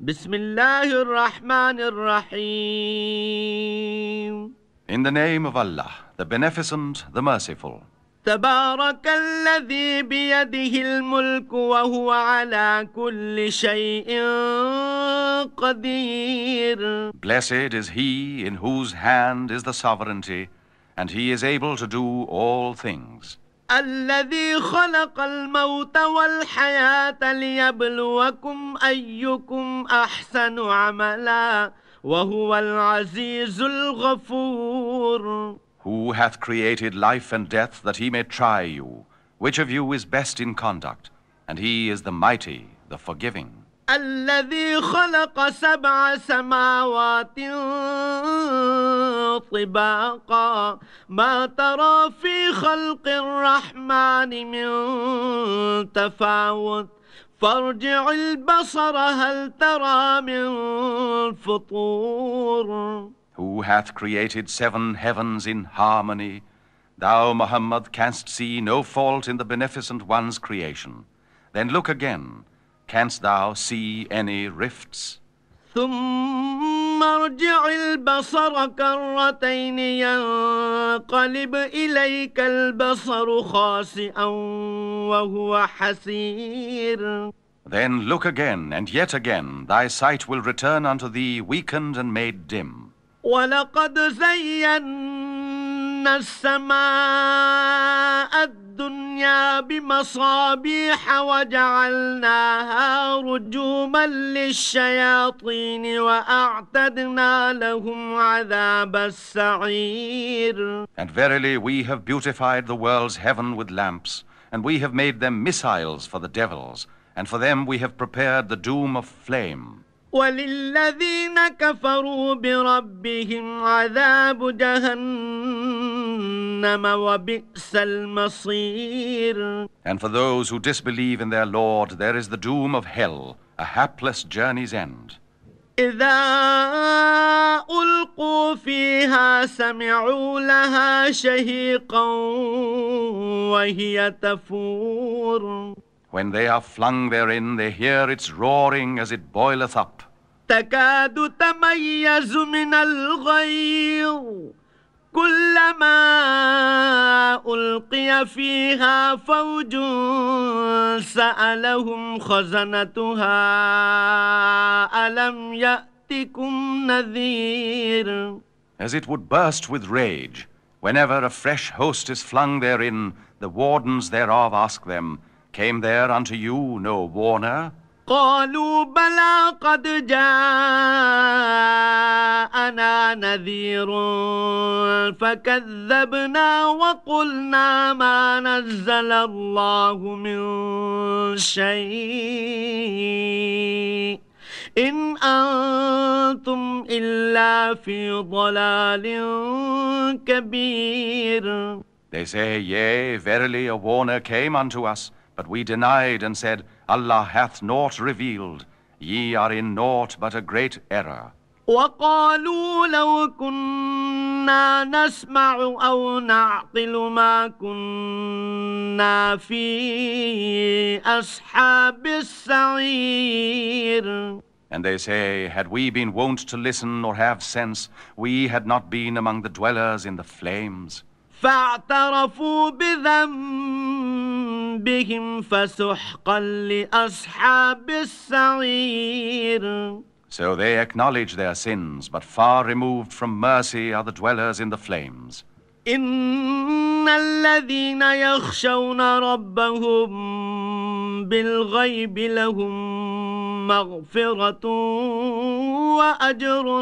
Bismillahir Rahmanir Rahim. In the name of Allah, the Beneficent, the Merciful. تبارك الذي بيده الملك وهو على كل شيء قدير. Blessed is he in whose hand is the sovereignty, and he is able to do all things. الذي خلق الموت والحياة ليبلوكم أيكم أحسن عملا وهو العزيز الغفور Who hath created life and death that he may try you, which of you is best in conduct, and he is the mighty, the forgiving. الذي خلق سبع سماوات طباقا ما ترى في خلق الرحمن من تفاوت فارجع البصر هل ترى من فطور Who hath created seven heavens in harmony? Thou, Muhammad, canst see no fault in the beneficent one's creation. Then look again. Canst thou see any rifts? ثم ارجع البصر كرتين ينقلب إليك البصر خاسئا وهو حسير Then look again, and yet again, thy sight will return unto thee weakened and made dim. وَلَقَدْ زَيَّنَّا وزينا السماء الدنيا بمصابيح وجعلناها رجوما للشياطين وأعتدنا لهم عذاب السعير And verily we have beautified the world's heaven with lamps and we have made them missiles for the devils and for them we have prepared the doom of flame وللذين كفروا بربهم عذاب جهنم وبئس المصير And for those who disbelieve in their Lord, there is the doom of hell, a hapless journey's end. إذا ألقوا فيها سمعوا لها شهيقا وهي تفور When they are flung therein, they hear its roaring as it boileth up. كلما ألقي فيها فوج سألهم خزنتها ألم يأتكم نذير As it would burst with rage, whenever a fresh host is flung therein, the wardens thereof ask them, Came there unto you no warner? قالوا بلى قد جاءنا نذير فكذبنا وقلنا ما نزل الله من شيء إن أنتم إلا في ضلال كبير They say, Yea, verily a warner came unto us. But we denied and said, Allah hath naught revealed. Ye are in naught but a great error. وقالوا لو كنا نسمع أو نعقل ما كنا في أصحاب السعير And they say, had we been wont to listen or have sense, we had not been among the dwellers in the flames. فاعترفوا بذنبهم فسحقا لأصحاب السعير So they acknowledge their sins, but far removed from mercy are the dwellers in the flames. إن الذين يخشون ربهم بالغيب لهم مغفرة وأجر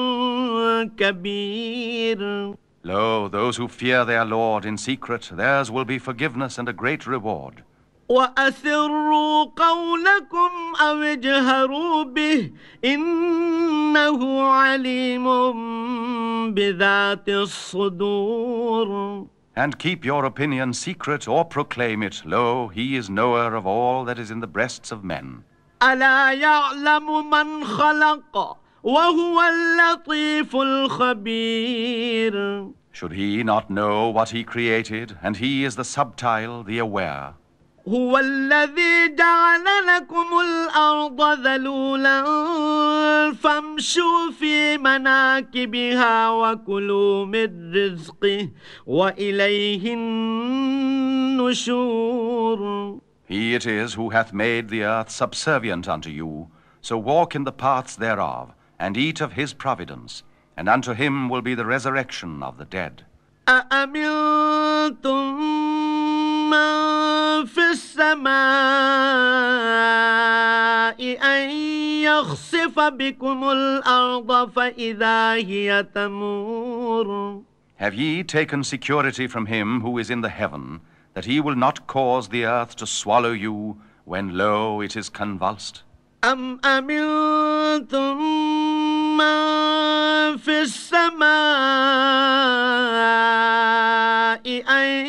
كبير Lo, those who fear their Lord in secret, theirs will be forgiveness and a great reward. وأسروا قولكم أو اجهروا به إنه عليم بذات الصدور And keep your opinion secret or proclaim it. Lo, he is knower of all that is in the breasts of men. ألا يعلم من خلق وَهُوَ اللَّطِيفُ الْخَبِيرُ Should he not know what he created, and he is the subtile, the aware? هو الذي جعل لكم الأرض ذلولا فامشوا في مناكبها وكلوا من رزقه وإليه النشور He it is who hath made the earth subservient unto you, so walk in the paths thereof, and eat of his providence, and unto him will be the resurrection of the dead. Have ye taken security from him who is in the heaven, that he will not cause the earth to swallow you when, lo, it is convulsed? أم أمنتم من في السماء أن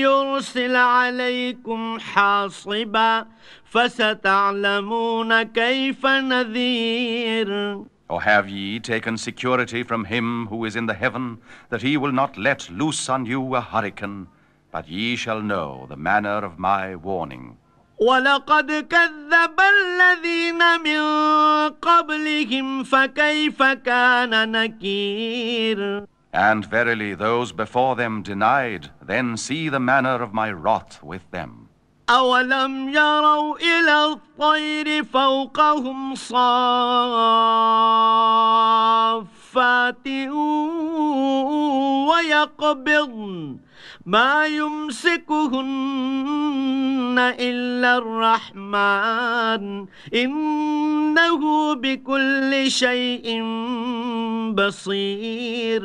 يرسل عليكم حاصبا فستعلمون كيف نذير Or have ye taken security from him who is in the heaven, that he will not let loose on you a hurricane, but ye shall know the manner of my warning. وَلَقَدْ كَذَّبَ الَّذِينَ مِنْ قَبْلِهِمْ فَكَيْفَ كَانَ نَكِيرٌ And verily those before them denied, then see the manner of my wrath with them. أَوَلَمْ يَرَوْا إِلَى الطَّيْرِ فَوْقَهُمْ صَافَّاتٍ يقبضن ما يمسكهن إلا الرحمن إنه بكل شيء بصير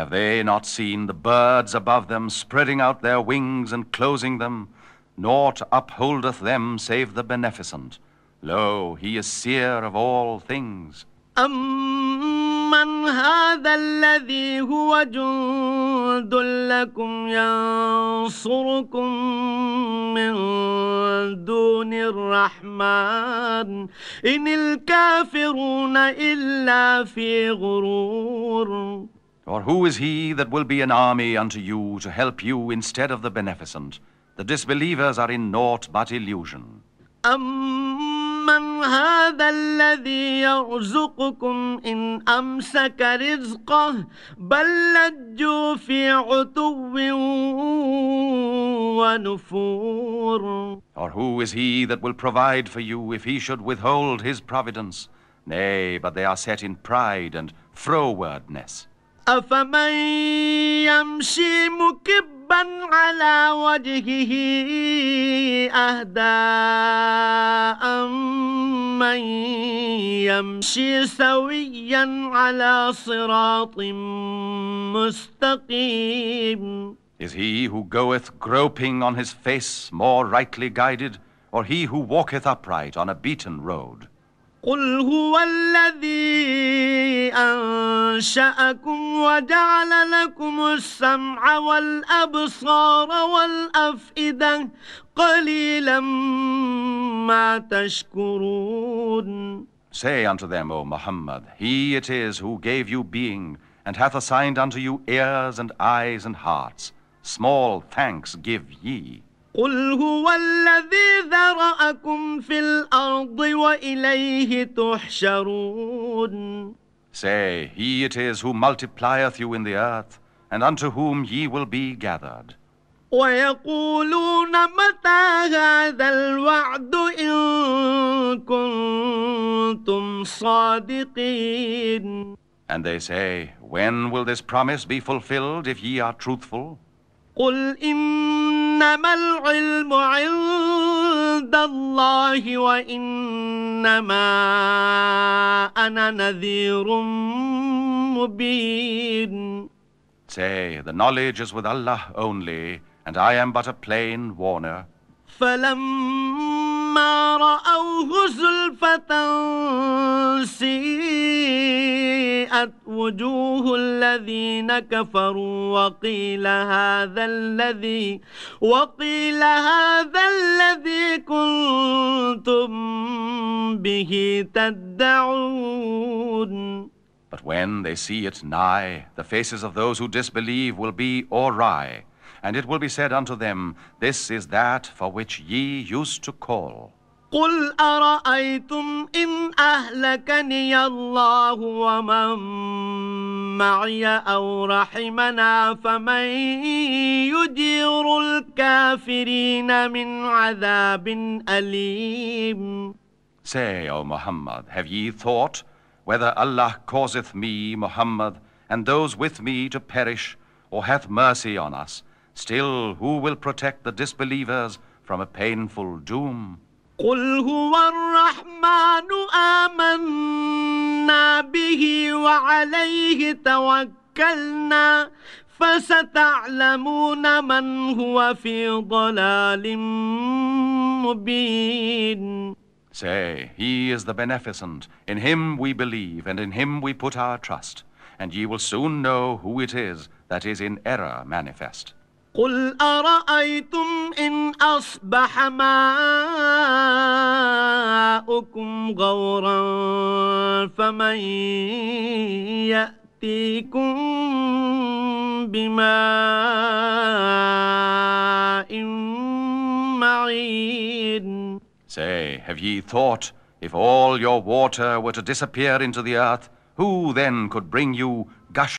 Have they not seen the birds above them spreading out their wings and closing them? Naught upholdeth them save the beneficent. Lo, he is seer of all things. أَمَّنْ هَذَا الَّذِي هُوَ جُندٌ لَكُمْ يَنصُرُكُم مِّن دُونِ الرَّحْمَنِ إِنِ الْكَافِرُونَ إِلَّا فِي غُرُورٍ Or who is he that will be an army unto you to help you instead of the beneficent? The disbelievers are in naught but illusion. أَمَّنْ من هذا الذي يرزقكم إن أمسك رزقه بل لجوا في عتو ونفور Or who is he that will provide for you if he should withhold his providence? Nay, but they are set in pride and frowardness. أفمن يمشي مكبا حبا على وجهه يمشي سويا على صراط مستقيم Is he who goeth groping on his face more rightly guided, or he who walketh upright on a beaten road? قل هو الذي أنشأكم وجعل لكم السمع والأبصار والأفئدة قليلا ما تشكرون Say unto them, O Muhammad, He it is who gave you being and hath assigned unto you ears and eyes and hearts. Small thanks give ye. قل هو الذي ذرأكم في الأرض وإليه تحشرون Say, he it is who multiplieth you in the earth, and unto whom ye will be gathered. ويقولون متى هذا الوعد إن كنتم صادقين And they say, when will this promise be fulfilled if ye are truthful? قُلْ إِنَّمَا الْعِلْمُ عِندَ اللَّهِ وَإِنَّمَا أَنَا نَذِيرٌ مُبِينٌ Say, the knowledge is with Allah only, and I am but a plain warner. فَلَمَّا رَأَوْهُ زُلْفَةً سِيئًا وجوه الذين كفروا وقيل هذا الذي وقيل هذا الذي كنتم به تدعون But when they see it nigh, the faces of those who disbelieve will be awry, and it will be said unto them, This is that for which ye used to call. قل أرأيتم إن أهلكني الله ومن معي أو رحمنا فمن يجير الكافرين من عذاب أليم Say, O Muhammad, have ye thought whether Allah causeth me, Muhammad, and those with me to perish, or hath mercy on us? Still, who will protect the disbelievers from a painful doom? قل هو الرحمن آمنا به وعليه توكلنا فستعلمون من هو في ضلال مبين Say, He is the Beneficent. In Him we believe, and in Him we put our trust. And ye will soon know who it is that is in error manifest. قُلْ أَرَأَيْتُمْ أصبح ماؤكم غورا فمن يأتيكم بماء معين Say, have ye thought, if all your water were to disappear into the earth, who then could bring you gush?